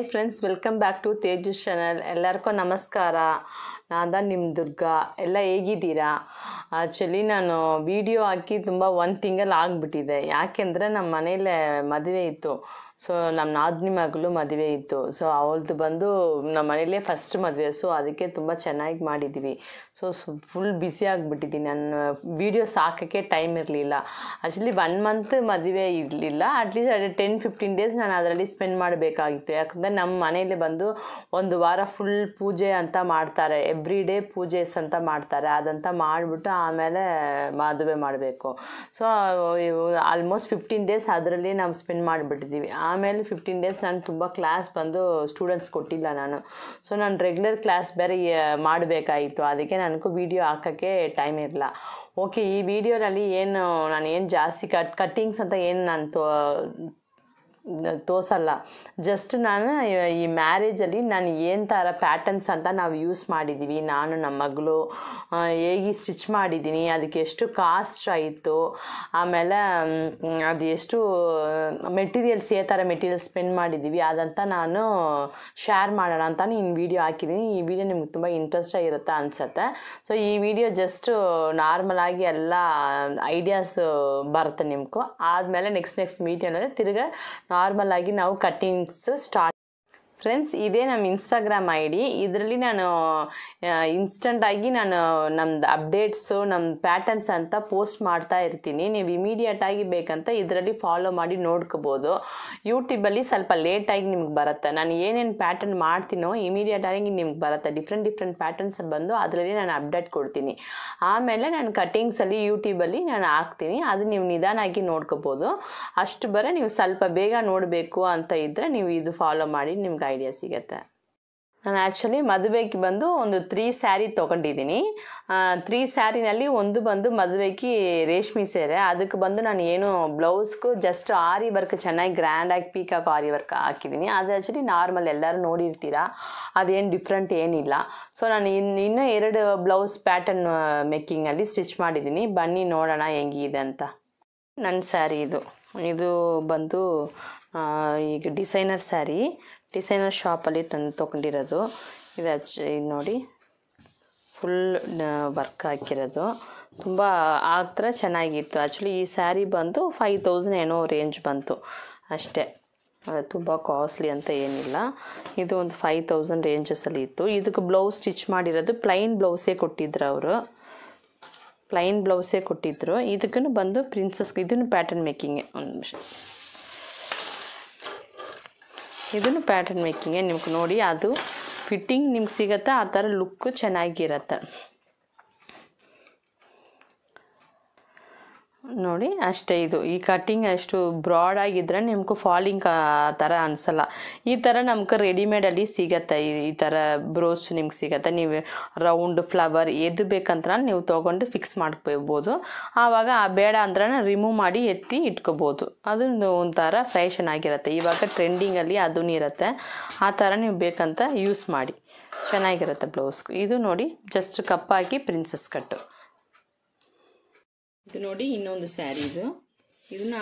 hi friends welcome back to Tejas channel ಎಲ್ಲರಿಗೂ ನಮಸ್ಕಾರ than ನಿಮ್ಮ ದುರ್ಗ ಎಲ್ಲ ಹೇಗಿದ್ದೀರಾ ಆ್ಯಕ್ಚುಲಿ ನಾನು ವಿಡಿಯೋ ಹಾಕಿ ತುಂಬ ಒಂದು ತಿಂಗಳು ಆಗಿಬಿಟ್ಟಿದೆ ಯಾಕೆಂದರೆ ನಮ್ಮ ಮನೇಲೆ ಮದುವೆ ಇತ್ತು ಸೊ ನಮ್ಮ ನಾದಿನಿ ಮಗಳು ಮದುವೆ ಇತ್ತು ಸೊ ಅವಳದು ಬಂದು ನಮ್ಮ ಮನೇಲೇ ಫಸ್ಟ್ ಮದುವೆ ಸೊ ಅದಕ್ಕೆ ತುಂಬ ಚೆನ್ನಾಗಿ ಮಾಡಿದ್ದೀವಿ ಸೊ ಫುಲ್ ಬ್ಯುಸಿ ಆಗಿಬಿಟ್ಟಿದ್ದೀನಿ ನನ್ನ ವೀಡಿಯೋಸ್ ಹಾಕೋಕ್ಕೆ ಟೈಮ್ ಇರಲಿಲ್ಲ ಆ್ಯಕ್ಚುಲಿ ಒನ್ ಮಂತ್ ಮದುವೆ ಇರಲಿಲ್ಲ ಅಟ್ಲೀಸ್ಟ್ ಅದೇ ಟೆನ್ ಫಿಫ್ಟೀನ್ ಡೇಸ್ ನಾನು ಅದರಲ್ಲಿ ಸ್ಪೆಂಡ್ ಮಾಡಬೇಕಾಗಿತ್ತು ಯಾಕಂದರೆ ನಮ್ಮ ಮನೇಲಿ ಬಂದು ಒಂದು ವಾರ ಫುಲ್ ಪೂಜೆ ಅಂತ ಮಾಡ್ತಾರೆ ಎವ್ರಿ ಡೇ ಪೂಜೆಸ್ ಅಂತ ಮಾಡ್ತಾರೆ ಅದಂತ ಮಾಡಿಬಿಟ್ಟು ಆಮೇಲೆ ಮದುವೆ ಮಾಡಬೇಕು ಸೊ ಆಲ್ಮೋಸ್ಟ್ ಫಿಫ್ಟೀನ್ ಡೇಸ್ ಅದರಲ್ಲಿ ನಾವು ಸ್ಪೆಂಡ್ ಮಾಡಿಬಿಟ್ಟಿದ್ದೀವಿ ಆಮೇಲೆ ಫಿಫ್ಟೀನ್ ಡೇಸ್ ನಾನು ತುಂಬ ಕ್ಲಾಸ್ ಬಂದು ಸ್ಟೂಡೆಂಟ್ಸ್ ಕೊಟ್ಟಿಲ್ಲ ನಾನು ಸೊ ನಾನು ರೆಗ್ಯುಲರ್ ಕ್ಲಾಸ್ ಬೇರೆ ಮಾಡಬೇಕಾಯಿತು ಅದಕ್ಕೆ ನನಗೂ ವೀಡಿಯೋ ಹಾಕೋಕ್ಕೆ ಟೈಮ್ ಇರಲಿಲ್ಲ ಓಕೆ ಈ ವಿಡಿಯೋನಲ್ಲಿ ಏನು ನಾನು ಏನು ಜಾಸ್ತಿ ಕಟ್ ಕಟ್ಟಿಂಗ್ಸ್ ಅಂತ ಏನು ನಾನು ತೋ ತೋಸಲ್ಲ ಜಸ್ಟ್ ನಾನು ಈ ಮ್ಯಾರೇಜಲ್ಲಿ ನಾನು ಏನು ಥರ ಪ್ಯಾಟರ್ನ್ಸ್ ಅಂತ ನಾವು ಯೂಸ್ ಮಾಡಿದ್ದೀವಿ ನಾನು ನಮ್ಮ ಮಗಳು ಹೇಗೆ ಸ್ಟಿಚ್ ಮಾಡಿದ್ದೀನಿ ಅದಕ್ಕೆ ಎಷ್ಟು ಕಾಸ್ಟ್ ಆಯಿತು ಆಮೇಲೆ ಅದು ಎಷ್ಟು ಮೆಟೀರಿಯಲ್ಸ್ ಯಾವ ಥರ ಮೆಟೀರಿಯಲ್ಸ್ ಸ್ಪೆಂಡ್ ಮಾಡಿದ್ದೀವಿ ಅದಂತ ನಾನು ಶೇರ್ ಮಾಡೋಣ ಅಂತ ಇನ್ನು ವೀಡಿಯೋ ಹಾಕಿದ್ದೀನಿ ಈ ವಿಡಿಯೋ ನಿಮ್ಗೆ ತುಂಬ ಇಂಟ್ರೆಸ್ಟ್ ಆಗಿರುತ್ತೆ ಅನಿಸುತ್ತೆ ಸೊ ಈ ವಿಡಿಯೋ ಜಸ್ಟ್ ನಾರ್ಮಲಾಗಿ ಎಲ್ಲ ಐಡಿಯಾಸ್ ಬರುತ್ತೆ ನಿಮ್ಗೂ ಆದಮೇಲೆ ನೆಕ್ಸ್ಟ್ ನೆಕ್ಸ್ಟ್ ಅಂದರೆ ತಿರ್ಗಿ ನಾರ್ಮಲ್ ಆಗಿ ನಾವು ಕಟಿಂಗ್ಸ್ ಸ್ಟಾರ್ಟ್ ಫ್ರೆಂಡ್ಸ್ ಇದೇ ನಮ್ಮ ಇನ್ಸ್ಟಾಗ್ರಾಮ್ ಐ ಡಿ ಇದರಲ್ಲಿ ನಾನು ಇನ್ಸ್ಟಂಟಾಗಿ ನಾನು ನಮ್ಮದು ಅಪ್ಡೇಟ್ಸು ನಮ್ಮ ಪ್ಯಾಟರ್ನ್ಸ್ ಅಂತ ಪೋಸ್ಟ್ ಮಾಡ್ತಾ ಇರ್ತೀನಿ ನೀವು ಇಮಿಡಿಯೇಟಾಗಿ ಬೇಕಂತ ಇದರಲ್ಲಿ ಫಾಲೋ ಮಾಡಿ ನೋಡ್ಕೋಬೋದು ಯೂಟ್ಯೂಬಲ್ಲಿ ಸ್ವಲ್ಪ ಲೇಟಾಗಿ ನಿಮ್ಗೆ ಬರುತ್ತೆ ನಾನು ಏನೇನು ಪ್ಯಾಟರ್ನ್ ಮಾಡ್ತೀನೋ ಇಮಿಡಿಯೇಟಾಗಿ ನಿಮ್ಗೆ ಬರುತ್ತೆ ಡಿಫ್ರೆಂಟ್ ಡಿಫ್ರೆಂಟ್ ಪ್ಯಾಟರ್ನ್ಸ್ ಬಂದು ಅದರಲ್ಲಿ ನಾನು ಅಪ್ಡೇಟ್ ಕೊಡ್ತೀನಿ ಆಮೇಲೆ ನಾನು ಕಟಿಂಗ್ಸಲ್ಲಿ ಯೂಟ್ಯೂಬಲ್ಲಿ ನಾನು ಹಾಕ್ತೀನಿ ಅದು ನೀವು ನಿಧಾನಾಗಿ ನೋಡ್ಕೋಬೋದು ಅಷ್ಟು ಬರೋ ನೀವು ಸ್ವಲ್ಪ ಬೇಗ ನೋಡಬೇಕು ಅಂತ ಇದ್ದರೆ ನೀವು ಇದು ಫಾಲೋ ಮಾಡಿ ನಿಮ್ಗೆ ಐಡಿಯಾ ಸಿಗುತ್ತೆ ನಾನು ಆ್ಯಕ್ಚುಲಿ ಮದುವೆಗೆ ಬಂದು ಒಂದು ತ್ರೀ ಸ್ಯಾರಿ ತೊಗೊಂಡಿದ್ದೀನಿ ತ್ರೀ ಸ್ಯಾರಿನಲ್ಲಿ ಒಂದು ಬಂದು ಮದುವೆಗೆ ರೇಷ್ಮೆ ಸೇರೆ ಅದಕ್ಕೆ ಬಂದು ನಾನು ಏನು ಬ್ಲೌಸ್ಗೂ ಜಸ್ಟ್ ಆರಿ ವರ್ಕ್ ಚೆನ್ನಾಗಿ ಗ್ರ್ಯಾಂಡಾಗಿ ಪೀಕಾಗಿ ಆರಿ ವರ್ಕ್ ಹಾಕಿದ್ದೀನಿ ಅದು ಆ್ಯಕ್ಚುಲಿ ನಾರ್ಮಲ್ ಎಲ್ಲರೂ ನೋಡಿರ್ತೀರ ಅದೇನು ಡಿಫ್ರೆಂಟ್ ಏನಿಲ್ಲ ಸೊ ನಾನು ಇನ್ನು ಇನ್ನೂ ಎರಡು ಬ್ಲೌಸ್ ಪ್ಯಾಟರ್ನ್ ಮೇಕಿಂಗಲ್ಲಿ ಸ್ಟಿಚ್ ಮಾಡಿದ್ದೀನಿ ಬನ್ನಿ ನೋಡೋಣ ಹೆಂಗಿದೆ ಅಂತ ನನ್ನ ಸ್ಯಾರಿ ಇದು ಇದು ಬಂದು ಈಗ ಡಿಸೈನರ್ ಸ್ಯಾರಿ ಡಿಸೈನರ್ ಶಾಪಲ್ಲಿ ತಂದು ತೊಗೊಂಡಿರೋದು ಇದು ಹಚ್ ನೋಡಿ ಫುಲ್ ವರ್ಕ್ ಹಾಕಿರೋದು ತುಂಬ ಆ ಚೆನ್ನಾಗಿತ್ತು ಆ್ಯಕ್ಚುಲಿ ಈ ಸ್ಯಾರಿ ಬಂದು ಫೈವ್ ತೌಸಂಡ್ ಏನೋ ರೇಂಜ್ ಬಂತು ಅಷ್ಟೇ ತುಂಬ ಕಾಸ್ಟ್ಲಿ ಅಂತ ಏನಿಲ್ಲ ಇದು ಒಂದು ಫೈವ್ ತೌಸಂಡ್ ರೇಂಜಸ್ಸಲ್ಲಿ ಇತ್ತು ಇದಕ್ಕೆ ಬ್ಲೌಸ್ ಸ್ಟಿಚ್ ಮಾಡಿರೋದು ಪ್ಲೈನ್ ಬ್ಲೌಸೇ ಕೊಟ್ಟಿದ್ರು ಅವರು ಪ್ಲೈನ್ ಬ್ಲೌಸೇ ಕೊಟ್ಟಿದ್ದರು ಇದಕ್ಕೂ ಬಂದು ಪ್ರಿನ್ಸಸ್ಗೆ ಇದನ್ನು ಪ್ಯಾಟರ್ನ್ ಮೇಕಿಂಗೇ ಒಂದು ನಿಮಿಷ ಇದನ್ನು ಪ್ಯಾಟರ್ನ್ ಮೇಕಿಂಗೇ ನಿಮ್ಗೆ ನೋಡಿ ಅದು ಫಿಟ್ಟಿಂಗ್ ನಿಮ್ಗೆ ಸಿಗತ್ತೆ ಆ ಥರ ಲುಕ್ಕು ಚೆನ್ನಾಗಿರತ್ತೆ ನೋಡಿ ಅಷ್ಟೇ ಇದು ಈ ಕಟ್ಟಿಂಗ್ ಅಷ್ಟು ಬ್ರಾಡ್ ಆಗಿದ್ರೆ ನಿಮ್ಗೆ ಫಾಲಿಂಗ್ ಆ ಥರ ಅನಿಸಲ್ಲ ಈ ಥರ ನಮ್ಗೆ ರೆಡಿಮೇಡಲ್ಲಿ ಸಿಗತ್ತೆ ಈ ಥರ ಬ್ರೋಸ್ ನಿಮ್ಗೆ ಸಿಗತ್ತೆ ನೀವು ರೌಂಡ್ ಫ್ಲವರ್ ಎದ್ದು ಬೇಕಂತ ನೀವು ತೊಗೊಂಡು ಫಿಕ್ಸ್ ಮಾಡ್ಕೋಬೋದು ಆವಾಗ ಆ ಬೇಡ ಅಂದ್ರೆ ರಿಮೂವ್ ಮಾಡಿ ಎತ್ತಿ ಇಟ್ಕೋಬೋದು ಅದು ಒಂಥರ ಫ್ಯಾಷನ್ ಆಗಿರುತ್ತೆ ಇವಾಗ ಟ್ರೆಂಡಿಂಗಲ್ಲಿ ಅದೂ ಇರುತ್ತೆ ಆ ಥರ ನೀವು ಬೇಕಂತ ಯೂಸ್ ಮಾಡಿ ಚೆನ್ನಾಗಿರುತ್ತೆ ಬ್ಲೌಸ್ ಇದು ನೋಡಿ ಜಸ್ಟ್ ಕಪ್ಪಾಕಿ ಪ್ರಿನ್ಸಸ್ ಕಟ್ಟು ಇದು ನೋಡಿ ಇನ್ನೊಂದು ಸ್ಯಾರಿ ಇದು ಇದನ್ನ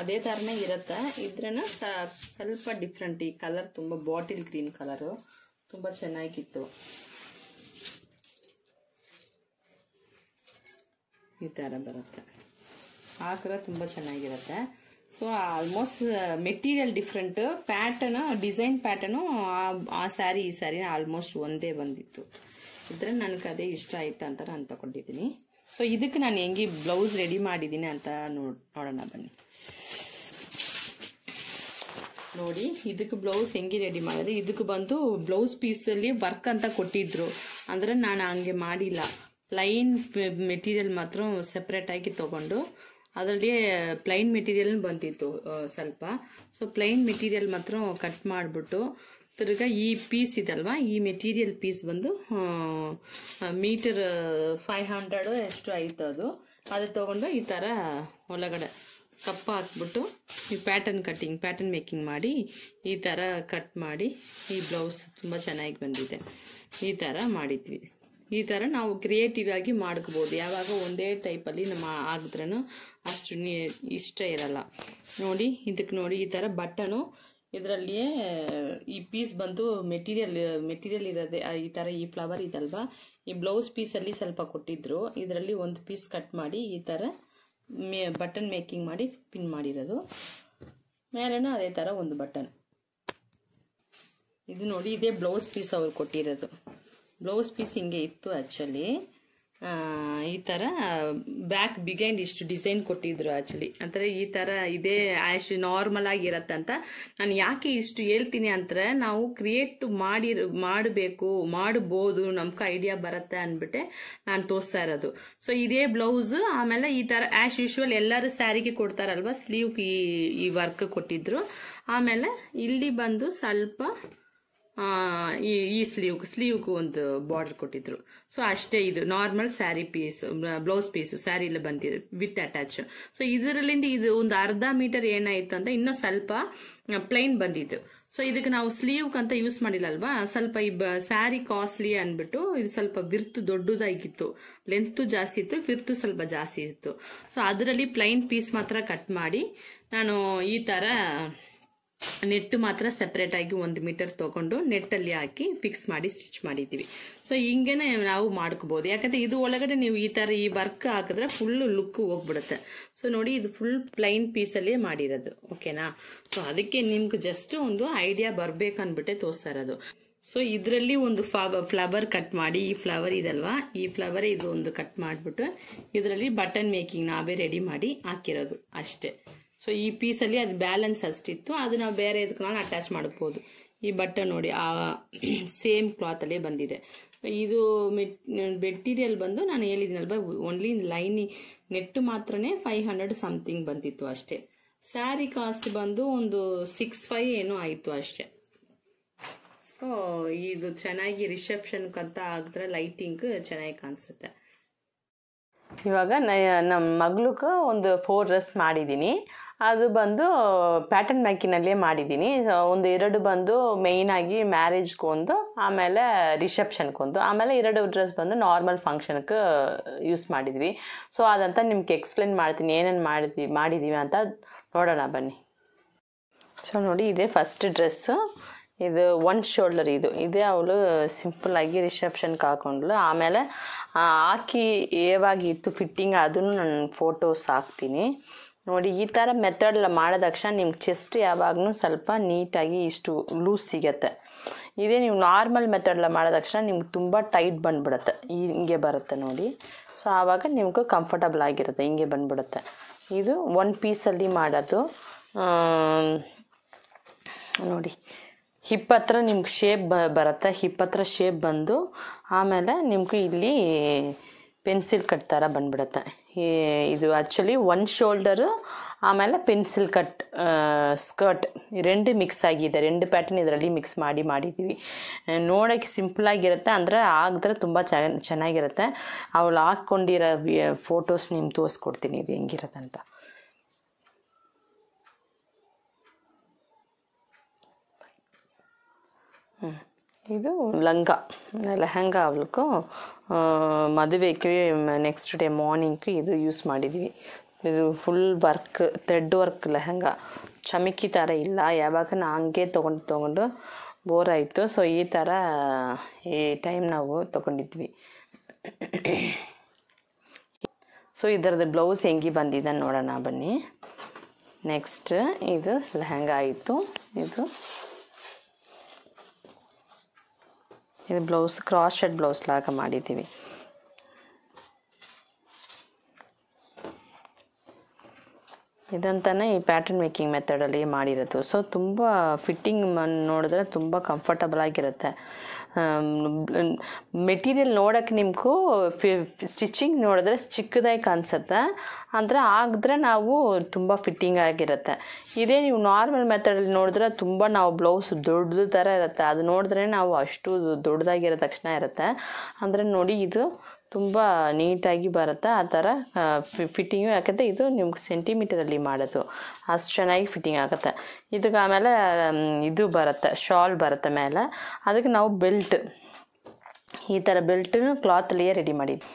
ಅದೇ ಥರನೇ ಇರತ್ತೆ ಇದ್ರೂ ಸ್ವಲ್ಪ ಡಿಫ್ರೆಂಟ್ ಈ ಕಲರ್ ತುಂಬ ಬಾಟಿಲ್ ಗ್ರೀನ್ ಕಲರು ತುಂಬ ಚೆನ್ನಾಗಿತ್ತು ಈ ಥರ ಬರುತ್ತೆ ಹಾಕಿದ್ರೆ ತುಂಬ ಚೆನ್ನಾಗಿರುತ್ತೆ so almost material different pattern design pattern ಆ ಸ್ಯಾರಿ ಈ ಸ್ಯಾರಿ ಆಲ್ಮೋಸ್ಟ್ ಒಂದೇ ಬಂದಿತ್ತು ಇದ್ರೆ ನನಗೆ ಅದೇ ಇಷ್ಟ ಆಯ್ತು ಅಂತ ನಾನು ತಗೊಂಡಿದ್ದೀನಿ ಸೊ ಇದಕ್ಕೆ ನಾನು ಹೆಂಗೆ ಬ್ಲೌಸ್ ರೆಡಿ ಮಾಡಿದ್ದೀನಿ ಅಂತ ನೋಡೋಣ ಬನ್ನಿ ನೋಡಿ ಇದಕ್ಕೆ ಬ್ಲೌಸ್ ಹೆಂಗೆ ರೆಡಿ ಮಾಡಿದೆ ಇದಕ್ಕೆ ಬಂದು ಬ್ಲೌಸ್ ಪೀಸಲ್ಲಿ ವರ್ಕ್ ಅಂತ ಕೊಟ್ಟಿದ್ರು ಅಂದರೆ ನಾನು ಹಂಗೆ ಮಾಡಿಲ್ಲ ಪ್ಲೈನ್ ಮೆಟೀರಿಯಲ್ ಮಾತ್ರ ಆಗಿ ತೊಗೊಂಡು ಅದರಲ್ಲಿ ಪ್ಲೈನ್ ಮೆಟೀರಿಯಲ್ ಬಂದಿತ್ತು ಸ್ವಲ್ಪ ಸೊ ಪ್ಲೈನ್ ಮೆಟೀರಿಯಲ್ ಮಾತ್ರ ಕಟ್ ಮಾಡಿಬಿಟ್ಟು ತಿರ್ಗ ಈ ಪೀಸ್ ಇದಲ್ವಾ ಈ ಮೆಟೀರಿಯಲ್ ಪೀಸ್ ಬಂದು ಮೀಟರ್ ಫೈವ್ ಹಂಡ್ರೆಡು ಎಷ್ಟು ಆಯಿತು ಅದು ಅದು ತೊಗೊಂಡು ಈ ಥರ ಒಳಗಡೆ ಕಪ್ಪ ಹಾಕ್ಬಿಟ್ಟು ಈ ಪ್ಯಾಟರ್ನ್ ಕಟ್ಟಿಂಗ್ ಪ್ಯಾಟರ್ನ್ ಮೇಕಿಂಗ್ ಮಾಡಿ ಈ ಥರ ಕಟ್ ಮಾಡಿ ಈ ಬ್ಲೌಸ್ ತುಂಬ ಚೆನ್ನಾಗಿ ಬಂದಿದೆ ಈ ಥರ ಮಾಡಿದ್ವಿ ಈ ಥರ ನಾವು ಕ್ರಿಯೇಟಿವ್ ಆಗಿ ಮಾಡ್ಕೋಬೋದು ಯಾವಾಗ ಒಂದೇ ಟೈಪಲ್ಲಿ ನಮ್ಮ ಆಗಿದ್ರೂ ಅಷ್ಟು ಇಷ್ಟ ಇರಲ್ಲ ನೋಡಿ ಇದಕ್ಕೆ ನೋಡಿ ಈ ಥರ ಬಟನು ಇದರಲ್ಲಿಯೇ ಈ ಪೀಸ್ ಬಂದು ಮೆಟೀರಿಯಲ್ ಮೆಟೀರಿಯಲ್ ಇರೋದೇ ಈ ಥರ ಈ ಫ್ಲವರ್ ಇದಲ್ವಾ ಈ ಬ್ಲೌಸ್ ಪೀಸಲ್ಲಿ ಸ್ವಲ್ಪ ಕೊಟ್ಟಿದ್ರು ಇದರಲ್ಲಿ ಒಂದು ಪೀಸ್ ಕಟ್ ಮಾಡಿ ಈ ಥರ ಮೇ ಬಟನ್ ಮೇಕಿಂಗ್ ಮಾಡಿ ಪಿನ್ ಮಾಡಿರೋದು ಮೇಲೆನೂ ಅದೇ ಥರ ಒಂದು ಬಟನ್ ಇದು ನೋಡಿ ಇದೇ ಬ್ಲೌಸ್ ಪೀಸ್ ಅವ್ರು ಕೊಟ್ಟಿರೋದು ಬ್ಲೌಸ್ ಪೀಸ್ ಹಿಂಗೆ ಇತ್ತು ಆ್ಯಕ್ಚುಲಿ ಈ ಥರ ಬ್ಯಾಕ್ ಬಿಗೈಂಡ್ ಇಷ್ಟು ಡಿಸೈನ್ ಕೊಟ್ಟಿದ್ರು ಆ್ಯಕ್ಚುಲಿ ಅಂದರೆ ಈ ಥರ ಇದೇ ಆ್ಯಶ್ ನಾರ್ಮಲ್ ಆಗಿರತ್ತೆ ಅಂತ ನಾನು ಯಾಕೆ ಇಷ್ಟು ಹೇಳ್ತೀನಿ ಅಂದರೆ ನಾವು ಕ್ರಿಯೇಟ್ ಮಾಡಿ ಮಾಡಬೇಕು ಮಾಡ್ಬೋದು ನಮ್ಗೆ ಐಡಿಯಾ ಬರುತ್ತೆ ಅಂದ್ಬಿಟ್ಟೆ ನಾನು ತೋರಿಸ್ತಾ ಇರೋದು ಸೊ ಇದೇ ಬ್ಲೌಸ್ ಆಮೇಲೆ ಈ ಥರ ಆ್ಯಶ್ ಯೂಶ್ವಲ್ ಎಲ್ಲರೂ ಸ್ಯಾರಿಗೆ ಕೊಡ್ತಾರಲ್ವ ಸ್ಲೀವ್ ಈ ವರ್ಕ್ ಕೊಟ್ಟಿದ್ರು ಆಮೇಲೆ ಇಲ್ಲಿ ಬಂದು ಸ್ವಲ್ಪ ಈ ಈ ಸ್ಲೀವ್ ಸ್ಲೀವ್ಗೂ ಒಂದು ಬಾರ್ಡರ್ ಕೊಟ್ಟಿದ್ರು ಸೊ ಅಷ್ಟೇ ಇದು normal sari piece blouse piece sari ಎಲ್ಲ ಬಂದಿದೆ ವಿತ್ ಅಟ್ಯಾಚ್ ಸೊ ಇದರಲ್ಲಿಂದ ಇದು ಒಂದು ಅರ್ಧ ಮೀಟರ್ ಏನಾಯ್ತು ಅಂತ ಇನ್ನೂ ಸ್ವಲ್ಪ ಪ್ಲೈನ್ ಬಂದಿದ್ದು ಸೊ ಇದಕ್ಕೆ ನಾವು ಸ್ಲೀವ್ ಅಂತ ಯೂಸ್ ಮಾಡಿಲ್ಲ ಅಲ್ವಾ ಸ್ವಲ್ಪ ಈ ಸ್ಯಾರಿ ಕಾಸ್ಟ್ಲಿ ಅಂದ್ಬಿಟ್ಟು ಇದು ಸ್ವಲ್ಪ ವಿರ್ತು ದೊಡ್ಡದಾಗಿತ್ತು ಲೆಂತು ಜಾಸ್ತಿ ಇತ್ತು ವಿರ್ತು ಸ್ವಲ್ಪ ಜಾಸ್ತಿ ಇತ್ತು ಸೊ ಅದರಲ್ಲಿ ಪ್ಲೈನ್ ಪೀಸ್ ಮಾತ್ರ ಕಟ್ ಮಾಡಿ ನಾನು ಈ ಥರ ನೆಟ್ ಮಾತ್ರ ಆಗಿ ಒಂದು ಮೀಟರ್ ತೊಗೊಂಡು ನೆಟ್ಟಲ್ಲಿ ಹಾಕಿ ಫಿಕ್ಸ್ ಮಾಡಿ ಸ್ಟಿಚ್ ಮಾಡಿದ್ದೀವಿ ಸೊ ಹಿಂಗೇನೆ ನಾವು ಮಾಡ್ಕೋಬೋದು ಯಾಕಂದರೆ ಇದು ಒಳಗಡೆ ನೀವು ಈ ಥರ ಈ ವರ್ಕ್ ಹಾಕಿದ್ರೆ ಫುಲ್ಲು ಲುಕ್ ಹೋಗ್ಬಿಡುತ್ತೆ ಸೊ ನೋಡಿ ಇದು ಫುಲ್ ಪ್ಲೈನ್ ಪೀಸಲ್ಲೇ ಮಾಡಿರೋದು ಓಕೆನಾ ಸೊ ಅದಕ್ಕೆ ನಿಮ್ಗೆ ಜಸ್ಟ್ ಒಂದು ಐಡಿಯಾ ಬರಬೇಕು ಅಂದ್ಬಿಟ್ಟೆ ತೋರಿಸ್ತಾರದು ಸೊ ಇದರಲ್ಲಿ ಒಂದು ಫ್ಲವರ್ ಕಟ್ ಮಾಡಿ ಈ ಫ್ಲವರ್ ಇದಲ್ವಾ ಈ ಫ್ಲವರ್ ಇದು ಒಂದು ಕಟ್ ಮಾಡಿಬಿಟ್ಟು ಇದರಲ್ಲಿ ಬಟನ್ ಮೇಕಿಂಗ್ ನಾವೇ ರೆಡಿ ಮಾಡಿ ಹಾಕಿರೋದು ಅಷ್ಟೇ ಸೊ ಈ ಪೀಸಲ್ಲಿ ಅದು ಬ್ಯಾಲೆನ್ಸ್ ಅಷ್ಟಿತ್ತು ಅದು ನಾವು ಬೇರೆ ಇದಕ್ಕೆ ನಾನು ಅಟ್ಯಾಚ್ ಮಾಡ್ಬೋದು ಈ ಬಟ್ಟೆ ನೋಡಿ ಆ ಸೇಮ್ ಕ್ಲಾತಲ್ಲೇ ಬಂದಿದೆ ಇದು ಮೆಟ್ ಮೆಟೀರಿಯಲ್ ಬಂದು ನಾನು ಹೇಳಿದಿನಲ್ವ ಓನ್ಲಿ ಲೈನಿ ನೆಟ್ಟು ಮಾತ್ರನೇ ಫೈವ್ ಹಂಡ್ರೆಡ್ ಸಮಥಿಂಗ್ ಬಂದಿತ್ತು ಅಷ್ಟೇ ಸ್ಯಾರಿ ಕಾಸ್ಟ್ ಬಂದು ಒಂದು ಸಿಕ್ಸ್ ಫೈವ್ ಏನೋ ಆಯಿತು ಅಷ್ಟೇ ಸೊ ಇದು ಚೆನ್ನಾಗಿ ರಿಸೆಪ್ಷನ್ಗಂತ ಆಗಿದ್ರೆ ಲೈಟಿಂಗ್ ಚೆನ್ನಾಗಿ ಕಾಣಿಸುತ್ತೆ ಇವಾಗ ನಮ್ಮ ಮಗಳಿಗೆ ಒಂದು ಫೋರ್ ಡ್ರೆಸ್ ಮಾಡಿದ್ದೀನಿ ಅದು ಬಂದು ಪ್ಯಾಟರ್ನ್ ಮ್ಯಾಕಿನಲ್ಲೇ ಮಾಡಿದ್ದೀನಿ ಒಂದು ಎರಡು ಬಂದು ಮೇಯ್ನಾಗಿ ಮ್ಯಾರೇಜ್ಗೊಂದು ಆಮೇಲೆ ರಿಸೆಪ್ಷನ್ಗೊಂದು ಆಮೇಲೆ ಎರಡು ಡ್ರೆಸ್ ಬಂದು ನಾರ್ಮಲ್ ಫಂಕ್ಷನ್ಗೆ ಯೂಸ್ ಮಾಡಿದ್ವಿ ಸೊ ಅದಂತ ನಿಮ್ಗೆ ಎಕ್ಸ್ಪ್ಲೇನ್ ಮಾಡ್ತೀನಿ ಏನೇನು ಮಾಡಿದ್ವಿ ಮಾಡಿದ್ದೀವಿ ಅಂತ ನೋಡೋಣ ಬನ್ನಿ ಸೊ ನೋಡಿ ಇದೇ ಫಸ್ಟ್ ಡ್ರೆಸ್ಸು ಇದು ಒನ್ ಶೋಲ್ಡರ್ ಇದು ಇದೇ ಅವಳು ಸಿಂಪಲ್ಲಾಗಿ ರಿಸೆಪ್ಷನ್ಗೆ ಹಾಕೊಂಡ್ಳು ಆಮೇಲೆ ಹಾಕಿ ಇತ್ತು ಫಿಟ್ಟಿಂಗ್ ಅದನ್ನು ನಾನು ಫೋಟೋಸ್ ಹಾಕ್ತೀನಿ ನೋಡಿ ಈ ಥರ ಮೆಥಡ್ ಮಾಡಿದ ತಕ್ಷಣ ನಿಮ್ಗೆ ಚೆಸ್ಟ್ ಯಾವಾಗಲೂ ಸ್ವಲ್ಪ ನೀಟಾಗಿ ಇಷ್ಟು ಲೂಸ್ ಸಿಗತ್ತೆ ಇದೇ ನೀವು ನಾರ್ಮಲ್ ಮೆಥಡ್ಲ ಮಾಡಿದ ತಕ್ಷಣ ನಿಮ್ಗೆ ತುಂಬ ಟೈಟ್ ಬಂದುಬಿಡತ್ತೆ ಹಿಂಗೆ ಬರುತ್ತೆ ನೋಡಿ ಸೊ ಆವಾಗ ನಿಮ್ಗೆ ಕಂಫರ್ಟಬಲ್ ಆಗಿರುತ್ತೆ ಹಿಂಗೆ ಬಂದುಬಿಡುತ್ತೆ ಇದು ಒನ್ ಪೀಸಲ್ಲಿ ಮಾಡೋದು ನೋಡಿ ಹಿಪ್ ಹತ್ರ ನಿಮ್ಗೆ ಶೇಪ್ ಬ ಬರುತ್ತೆ ಹಿಪ್ ಹತ್ರ ಶೇಪ್ ಬಂದು ಆಮೇಲೆ ನಿಮ್ಗೆ ಇಲ್ಲಿ ಪೆನ್ಸಿಲ್ ಕಟ್ ಥರ ಬಂದ್ಬಿಡತ್ತೆ ಇದು ಆ್ಯಕ್ಚುಲಿ ಒನ್ ಶೋಲ್ಡರು ಆಮೇಲೆ ಪೆನ್ಸಿಲ್ ಕಟ್ ಸ್ಕರ್ಟ್ ರೆಂಡು ಮಿಕ್ಸ್ ಆಗಿದೆ ರೆಂಡು ಪ್ಯಾಟರ್ನ್ ಇದರಲ್ಲಿ ಮಿಕ್ಸ್ ಮಾಡಿ ಮಾಡಿದ್ದೀವಿ ನೋಡೋಕ್ಕೆ ಸಿಂಪಲಾಗಿರುತ್ತೆ ಅಂದರೆ ಆಗದ್ರೆ ತುಂಬ ಚೆನ್ನಾಗಿರುತ್ತೆ ಅವಳು ಹಾಕ್ಕೊಂಡಿರೋ ಫೋಟೋಸ್ ನಿಮ್ಗೆ ತೋರಿಸ್ಕೊಡ್ತೀನಿ ಇದು ಹೆಂಗಿರತ್ತಂತ ಇದು ಲಂಗ ಲೆಹಂಗಾ ಅವಳಕ್ಕೂ ಮದುವೆಗೆ ನೆಕ್ಸ್ಟ್ ಡೇ ಮಾರ್ನಿಂಗ್ ಇದು ಯೂಸ್ ಮಾಡಿದ್ವಿ ಇದು full work thread work lehenga ಚಮಕಿ ಥರ ಇಲ್ಲ ಯಾವಾಗ ನಾ ಹಂಗೆ ತೊಗೊಂಡು ತೊಗೊಂಡು ಬೋರ್ ಆಯಿತು ಸೊ ಈ ಥರ ಈ ಟೈಮ್ ನಾವು ತೊಗೊಂಡಿದ್ವಿ ಸೊ ಇದರದ್ದು ಬ್ಲೌಸ್ ಹೆಂಗೆ ಬಂದಿದೆ ನೋಡೋಣ ಬನ್ನಿ ನೆಕ್ಸ್ಟ್ ಇದು ಲೆಹಂಗಾ ಆಯಿತು ಇದು ಇದು ಬ್ಲೌಸ್ ಕ್ರಾಸ್ ಶರ್ಟ್ ಬ್ಲೌಸ್ ಲಾಗ ಮಾಡಿದ್ದೀವಿ ಇದಂತಾನೆ ಈ ಪ್ಯಾಟರ್ನ್ ಮೇಕಿಂಗ್ ಮೆಥಡಲ್ಲಿ ಮಾಡಿರೋದು ಸೊ ತುಂಬ ಫಿಟ್ಟಿಂಗ್ ನೋಡಿದ್ರೆ ತುಂಬ ಕಂಫರ್ಟಬಲ್ ಆಗಿರುತ್ತೆ ಮೆಟೀರಿಯಲ್ ನೋಡೋಕ್ಕೆ ನಿಮಗೂ ಫಿ ಸ್ಟಿಚಿಂಗ್ ನೋಡಿದ್ರೆ ಚಿಕ್ಕದಾಗಿ ಕಾಣಿಸುತ್ತೆ ಅಂದರೆ ಆಗಿದ್ರೆ ನಾವು ತುಂಬ ಫಿಟ್ಟಿಂಗ್ ಆಗಿರುತ್ತೆ ಇದೇ ನೀವು ನಾರ್ಮಲ್ ಮೆಥಡಲ್ಲಿ ನೋಡಿದ್ರೆ ತುಂಬ ನಾವು ಬ್ಲೌಸ್ ದೊಡ್ಡದು ಥರ ಇರುತ್ತೆ ಅದು ನೋಡಿದ್ರೆ ನಾವು ಅಷ್ಟು ದೊಡ್ಡದಾಗಿರೋ ತಕ್ಷಣ ಇರುತ್ತೆ ಅಂದರೆ ನೋಡಿ ಇದು ತುಂಬ ನೀಟಾಗಿ ಬರುತ್ತೆ ಆ ಥರ ಫಿಟ್ಟಿಂಗು ಯಾಕಂದರೆ ಇದು ನಿಮ್ಗೆ ಸೆಂಟಿಮೀಟರಲ್ಲಿ ಮಾಡೋದು ಅಷ್ಟು ಚೆನ್ನಾಗಿ ಫಿಟ್ಟಿಂಗ್ ಆಗುತ್ತೆ ಇದಕ್ಕೆ ಆಮೇಲೆ ಇದು ಬರುತ್ತೆ ಶಾಲ್ ಬರುತ್ತೆ ಮೇಲೆ ಅದಕ್ಕೆ ನಾವು ಬೆಲ್ಟ್ ಈ ಥರ ಬೆಲ್ಟನ್ನು ಕ್ಲಾತ್ಲಿಯೇ ರೆಡಿ ಮಾಡಿದ್ವಿ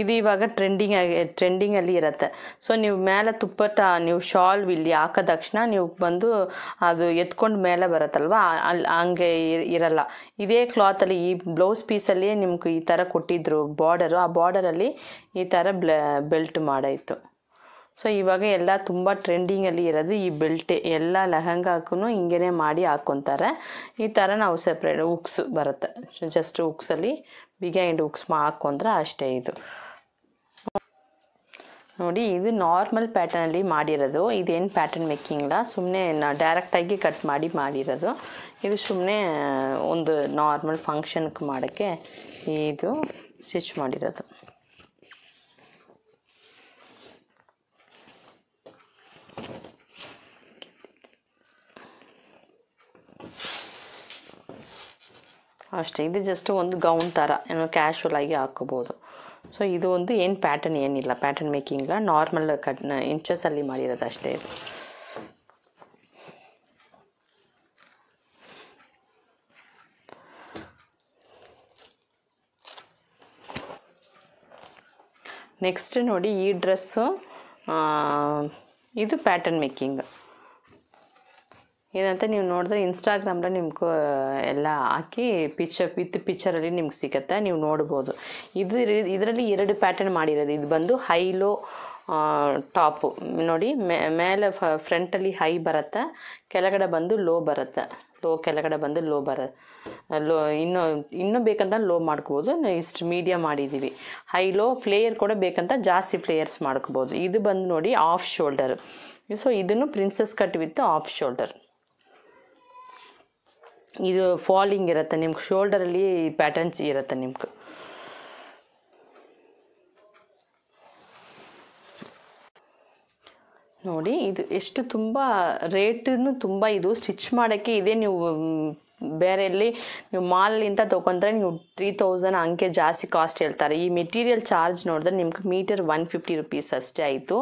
ಇದು ಇವಾಗ ಟ್ರೆಂಡಿಂಗ್ ಆಗಿ ಟ್ರೆಂಡಿಂಗಲ್ಲಿ ಇರುತ್ತೆ ಸೊ ನೀವು ಮೇಲೆ ತುಪ್ಪಟ ನೀವು ಶಾಲ್ ಇಲ್ಲಿ ಹಾಕೋ ತಕ್ಷಣ ನೀವು ಬಂದು ಅದು ಎತ್ಕೊಂಡು ಮೇಲೆ ಬರುತ್ತಲ್ವ ಅಲ್ಲಿ ಹಂಗೆ ಇರಲ್ಲ ಇದೇ ಕ್ಲಾತಲ್ಲಿ ಈ ಬ್ಲೌಸ್ ಪೀಸಲ್ಲಿಯೇ ನಿಮ್ಗೆ ಈ ಥರ ಕೊಟ್ಟಿದ್ರು ಬಾರ್ಡರು ಆ ಬಾರ್ಡರಲ್ಲಿ ಈ ಥರ ಬ್ಲ ಬೆಲ್ಟ್ ಮಾಡಾಯಿತು ಸೊ ಇವಾಗ ಎಲ್ಲ ತುಂಬ ಟ್ರೆಂಡಿಂಗಲ್ಲಿ ಇರೋದು ಈ ಬೆಲ್ಟೆ ಎಲ್ಲ ಲೆಹಂಗಾಕ್ಕೂ ಹಿಂಗೇ ಮಾಡಿ ಹಾಕ್ಕೊತಾರೆ ಈ ಥರ ನಾವು ಸಪ್ರೇಟ್ ಉಕ್ಸ್ ಬರುತ್ತೆ ಜಸ್ಟ್ ಉಕ್ಸಲ್ಲಿ ಬಿಗಿ ಆ್ಯಂಡ್ ಉಕ್ಸ್ಮ ಹಾಕ್ಕೊಂಡ್ರೆ ಅಷ್ಟೇ ಇದು ನೋಡಿ ಇದು ನಾರ್ಮಲ್ ಪ್ಯಾಟರ್ನಲ್ಲಿ ಮಾಡಿರೋದು ಇದೇನು ಪ್ಯಾಟರ್ನ್ ಮೇಕಿಂಗ್ಲ ಸುಮ್ಮನೆ ಡೈರೆಕ್ಟಾಗಿ ಕಟ್ ಮಾಡಿ ಮಾಡಿರೋದು ಇದು ಸುಮ್ಮನೆ ಒಂದು ನಾರ್ಮಲ್ ಫಂಕ್ಷನ್ಗೆ ಮಾಡೋಕ್ಕೆ ಇದು ಸ್ಟಿಚ್ ಮಾಡಿರೋದು ಅಷ್ಟೇ ಇದು ಜಸ್ಟ್ ಒಂದು ಗೌನ್ ಥರ ಏನೋ ಕ್ಯಾಶುವಲ್ ಆಗಿ ಹಾಕೋಬೋದು ಸೊ ಇದು ಒಂದು ಏನು ಪ್ಯಾಟರ್ನ್ ಏನಿಲ್ಲ ಪ್ಯಾಟರ್ನ್ ಮೇಕಿಂಗ್ ನಾರ್ಮಲ್ ಕಟ್ ಇಂಚಸ್ಸಲ್ಲಿ ಮಾಡಿರೋದು ಅಷ್ಟೇ ಇದು ನೆಕ್ಸ್ಟ್ ನೋಡಿ ಈ ಡ್ರೆಸ್ಸು ಇದು ಪ್ಯಾಟರ್ನ್ ಮೇಕಿಂಗ್ ಏನಂತ ನೀವು ನೋಡಿದ್ರೆ ಇನ್ಸ್ಟಾಗ್ರಾಮ್ರಲ್ಲಿ ನಿಮ್ಗೆ ಎಲ್ಲ ಹಾಕಿ ಪಿಚ್ಚರ್ ವಿತ್ ಪಿಚ್ಚರಲ್ಲಿ ನಿಮ್ಗೆ ಸಿಗುತ್ತೆ ನೀವು ನೋಡ್ಬೋದು ಇದು ಇದರಲ್ಲಿ ಎರಡು ಪ್ಯಾಟರ್ನ್ ಮಾಡಿರೋದು ಇದು ಬಂದು ಹೈ ಲೋ ಟಾಪು ನೋಡಿ ಮೇಲೆ ಫ ಫ್ರಂಟಲ್ಲಿ ಹೈ ಬರುತ್ತೆ ಕೆಳಗಡೆ ಬಂದು ಲೋ ಬರುತ್ತೆ ಲೋ ಕೆಳಗಡೆ ಬಂದು ಲೋ ಬರ ಲೋ ಇನ್ನೂ ಇನ್ನೂ ಬೇಕಂತ ಲೋ ಮಾಡ್ಕೋಬೋದು ಇಷ್ಟು ಮೀಡಿಯಮ್ ಮಾಡಿದ್ದೀವಿ ಹೈ ಲೋ ಫ್ಲೇಯರ್ ಕೂಡ ಬೇಕಂತ ಜಾಸ್ತಿ ಫ್ಲೇಯರ್ಸ್ ಮಾಡ್ಕೋಬೋದು ಇದು ಬಂದು ನೋಡಿ ಆಫ್ ಶೋಲ್ಡರ್ ಸೊ ಇದನ್ನು princess cut with off shoulder ಇದು ಫಾಲಿಂಗ್ ಇರುತ್ತೆ ನಿಮ್ಗೆ ಶೋಲ್ಡರಲ್ಲಿ ಪ್ಯಾಟರ್ನ್ಸ್ ಇರುತ್ತೆ ನಿಮ್ಗೆ ನೋಡಿ ಇದು ಎಷ್ಟು ತುಂಬ ರೇಟನ್ನು ತುಂಬ ಇದು ಸ್ಟಿಚ್ ಮಾಡೋಕ್ಕೆ ಇದೇ ನೀವು ಬೇರೆ ಇಲ್ಲಿ ನೀವು ಮಾಲಿಂದ ತೊಗೊಂಡ್ರೆ ನೀವು ತ್ರೀ ತೌಸಂಡ್ ಹಂಗೆ ಜಾಸ್ತಿ ಕಾಸ್ಟ್ ಹೇಳ್ತಾರೆ ಈ ಮೆಟೀರಿಯಲ್ ಚಾರ್ಜ್ ನೋಡಿದ್ರೆ ನಿಮ್ಗೆ ಮೀಟರ್ ಒನ್ ಫಿಫ್ಟಿ ರುಪೀಸ್ ಅಷ್ಟೇ ಆಯಿತು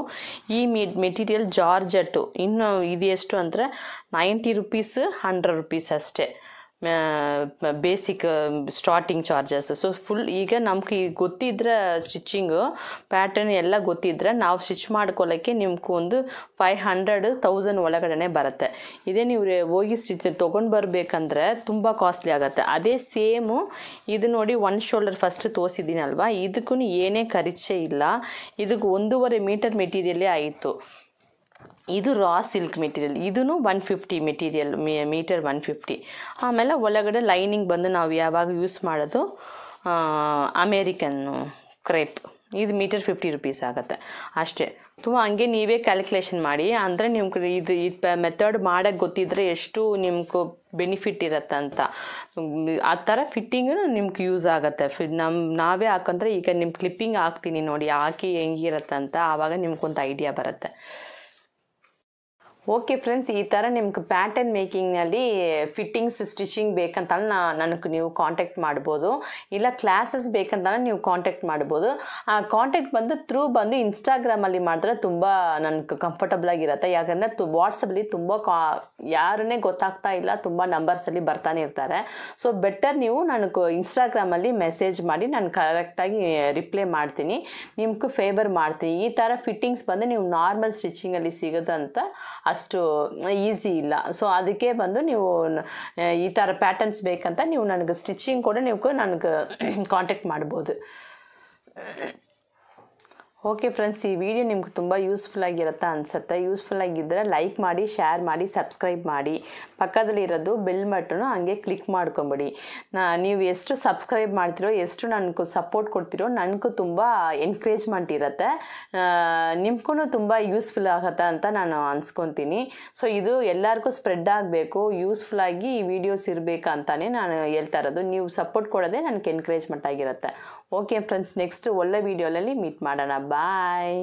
ಈ ಮಿ ಮೆಟೀರಿಯಲ್ ಜಾರ್ಜಟ್ಟು ಇನ್ನು ಇದು ಎಷ್ಟು ಅಂದರೆ ನೈಂಟಿ ರುಪೀಸ್ ಹಂಡ್ರೆಡ್ ರುಪೀಸ್ ಅಷ್ಟೇ basic starting charges so full ಈಗ ನಮ್ಗೆ ಈಗ ಗೊತ್ತಿದ್ರೆ ಸ್ಟಿಚ್ಚಿಂಗು ಪ್ಯಾಟರ್ನ್ ಎಲ್ಲ ಗೊತ್ತಿದ್ರೆ ನಾವು ಸ್ಟಿಚ್ ಮಾಡ್ಕೊಳ್ಳೋಕ್ಕೆ ನಿಮ್ಗೆ ಒಂದು ಫೈವ್ ಹಂಡ್ರೆಡ್ ತೌಸಂಡ್ ಒಳಗಡೆ ಬರುತ್ತೆ ಇದೇ ನೀವು ಹೋಗಿ ಸ್ಟಿಚ್ ತೊಗೊಂಡು ಬರಬೇಕಂದ್ರೆ ತುಂಬ ಕಾಸ್ಟ್ಲಿ ಆಗುತ್ತೆ ಅದೇ ಸೇಮು ಇದು ನೋಡಿ ಒನ್ ಶೋಲ್ಡರ್ ಫಸ್ಟ್ ತೋರಿಸಿದ್ದೀನಲ್ವಾ ಇದಕ್ಕೂ ಏನೇ ಖರೀಚೆ ಇಲ್ಲ ಇದಕ್ಕೆ ಒಂದೂವರೆ ಮೀಟರ್ ಮೆಟೀರಿಯಲ್ಲೇ ಆಯಿತು ಇದು ರಾ ಸಿಲ್ಕ್ ಮೆಟೀರಿಯಲ್ ಇದೂ one fifty material metre one fifty ಆಮೇಲೆ ಒಳಗಡೆ ಲೈನಿಂಗ್ ಬಂದು ನಾವು ಯಾವಾಗ ಯೂಸ್ ಮಾಡೋದು ಅಮೇರಿಕನ್ನು ಕ್ರೇಪ್ ಇದು ಮೀಟರ್ ಫಿಫ್ಟಿ ರುಪೀಸ್ ಆಗುತ್ತೆ ಅಷ್ಟೇ ತುಂಬ ಹಂಗೆ ನೀವೇ ಕ್ಯಾಲ್ಕುಲೇಷನ್ ಮಾಡಿ ಅಂದರೆ ನಿಮ್ಗೆ ಇದು ಇದು ಮೆಥಡ್ ಮಾಡೋಕ್ಕೆ ಗೊತ್ತಿದ್ರೆ ಎಷ್ಟು ನಿಮ್ಗೆ ಬೆನಿಫಿಟ್ ಇರುತ್ತೆ ಅಂತ ಆ ಥರ ಫಿಟ್ಟಿಂಗು ನಿಮ್ಗೆ ಯೂಸ್ ಆಗುತ್ತೆ ಫಿ ನಮ್ಮ ನಾವೇ ಹಾಕಂದ್ರೆ ಈಗ ನಿಮ್ಮ ಕ್ಲಿಪ್ಪಿಂಗ್ ಹಾಕ್ತೀನಿ ನೋಡಿ ಹಾಕಿ ಹೆಂಗಿರುತ್ತೆ ಅಂತ ಆವಾಗ ನಿಮ್ಗೊಂದು ಐಡಿಯಾ ಬರುತ್ತೆ ಓಕೆ ಫ್ರೆಂಡ್ಸ್ ಈ ಥರ ನಿಮ್ಗೆ ಪ್ಯಾಟರ್ನ್ ಮೇಕಿಂಗ್ನಲ್ಲಿ ಫಿಟ್ಟಿಂಗ್ಸ್ ಸ್ಟಿಚಿಂಗ್ ಬೇಕಂತ ನಾ ನನಗೆ ನೀವು ಕಾಂಟ್ಯಾಕ್ಟ್ ಮಾಡ್ಬೋದು ಇಲ್ಲ ಕ್ಲಾಸಸ್ ಬೇಕಂತಂದ್ರೆ ನೀವು ಕಾಂಟ್ಯಾಕ್ಟ್ ಮಾಡ್ಬೋದು ಆ ಕಾಂಟ್ಯಾಕ್ಟ್ ಬಂದು ಥ್ರೂ ಬಂದು ಇನ್ಸ್ಟಾಗ್ರಾಮಲ್ಲಿ ಮಾಡಿದ್ರೆ ತುಂಬ ನನಗೆ ಕಂಫರ್ಟಬಲ್ ಆಗಿರುತ್ತೆ ಯಾಕಂದರೆ ತು ವಾಟ್ಸಪ್ಪಲ್ಲಿ ತುಂಬ ಕಾ ಯಾರನ್ನೇ ಗೊತ್ತಾಗ್ತಾ ಇಲ್ಲ ತುಂಬ ನಂಬರ್ಸಲ್ಲಿ ಬರ್ತಾನೆ ಇರ್ತಾರೆ ಸೊ ಬೆಟರ್ ನೀವು ನನಗೆ ಇನ್ಸ್ಟಾಗ್ರಾಮಲ್ಲಿ ಮೆಸೇಜ್ ಮಾಡಿ ನಾನು ಕರೆಕ್ಟಾಗಿ ರಿಪ್ಲೈ ಮಾಡ್ತೀನಿ ನಿಮ್ಗೆ ಫೇವರ್ ಮಾಡ್ತೀನಿ ಈ ಥರ ಫಿಟ್ಟಿಂಗ್ಸ್ ಬಂದು ನೀವು ನಾರ್ಮಲ್ ಸ್ಟಿಚಿಂಗಲ್ಲಿ ಸಿಗುತ್ತೆ ಅಂತ ಅಷ್ಟು ಈಸಿ ಇಲ್ಲ ಸೊ ಅದಕ್ಕೆ ಬಂದು ನೀವು ಈ ಥರ ಪ್ಯಾಟರ್ನ್ಸ್ ಬೇಕಂತ ನೀವು ನನಗೆ ಸ್ಟಿಚಿಂಗ್ ಕೂಡ ನೀವು ನನಗೆ ಕಾಂಟ್ಯಾಕ್ಟ್ ಮಾಡ್ಬೋದು ಓಕೆ ಫ್ರೆಂಡ್ಸ್ ಈ ವಿಡಿಯೋ ನಿಮ್ಗೆ ತುಂಬ ಯೂಸ್ಫುಲ್ ಆಗಿರುತ್ತಾ ಅನ್ಸುತ್ತೆ ಯೂಸ್ಫುಲ್ ಆಗಿದ್ದರೆ ಲೈಕ್ ಮಾಡಿ ಶೇರ್ ಮಾಡಿ ಸಬ್ಸ್ಕ್ರೈಬ್ ಮಾಡಿ ಪಕ್ಕದಲ್ಲಿರೋದು ಬೆಲ್ ಮಟ್ಟನು ಹಂಗೆ ಕ್ಲಿಕ್ ಮಾಡ್ಕೊಂಬಿಡಿ ನಾ ನೀವು ಎಷ್ಟು ಸಬ್ಸ್ಕ್ರೈಬ್ ಮಾಡ್ತಿರೋ ಎಷ್ಟು ನನಗೂ ಸಪೋರ್ಟ್ ಕೊಡ್ತಿರೋ ನನಗೂ ತುಂಬ ಎನ್ಕರೇಜ್ಮೆಂಟ್ ಇರುತ್ತೆ ನಿಮ್ಗೂ ತುಂಬ ಯೂಸ್ಫುಲ್ ಆಗುತ್ತೆ ಅಂತ ನಾನು ಅನ್ಸ್ಕೊತೀನಿ ಸೊ ಇದು ಎಲ್ಲರಿಗೂ ಸ್ಪ್ರೆಡ್ ಆಗಬೇಕು ಯೂಸ್ಫುಲ್ ಆಗಿ ಈ ವಿಡಿಯೋಸ್ ಇರಬೇಕಂತಾನೆ ನಾನು ಹೇಳ್ತಾ ಇರೋದು ನೀವು ಸಪೋರ್ಟ್ ಕೊಡೋದೇ ನನಗೆ ಎನ್ಕರೇಜ್ಮೆಂಟ್ ಆಗಿರುತ್ತೆ ಓಕೆ ಫ್ರೆಂಡ್ಸ್ ನೆಕ್ಸ್ಟ್ ಒಳ್ಳೆ ವೀಡಿಯೋಲಲ್ಲಿ ಮೀಟ್ ಮಾಡೋಣ ಬಾಯ್